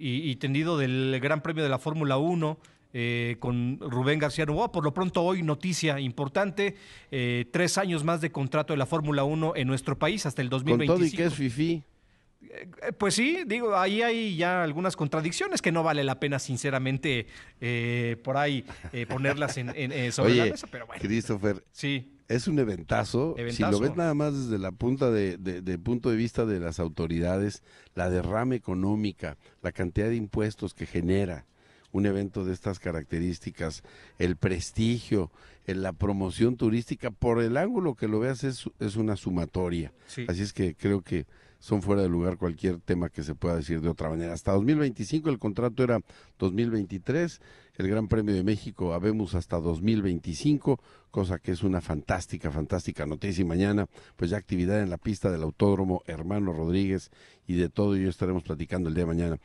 y, tendido del Gran Premio de la Fórmula 1 eh, con Rubén García Novoa. Por lo pronto hoy noticia importante, eh, tres años más de contrato de la Fórmula 1 en nuestro país hasta el 2025. Con todo y que es fifí. Eh, pues sí, digo, ahí hay ya algunas contradicciones que no vale la pena, sinceramente, por ahí ponerlas en, sobre la mesa, pero bueno. Christopher. Sí es un eventazo. Si lo ves nada más desde la punta de, de, punto de vista de las autoridades, la derrama económica, la cantidad de impuestos que genera, un evento de estas características, el prestigio, la promoción turística, por el ángulo que lo veas es, es una sumatoria. Así es que creo que son fuera de lugar cualquier tema que se pueda decir de otra manera. Hasta 2025 el contrato era 2023, el Gran Premio de México habemos hasta 2025, cosa que es una fantástica, fantástica noticia. Y mañana, pues ya actividad en la pista del Autódromo Hermano Rodríguez y de todo ello estaremos platicando el día de mañana.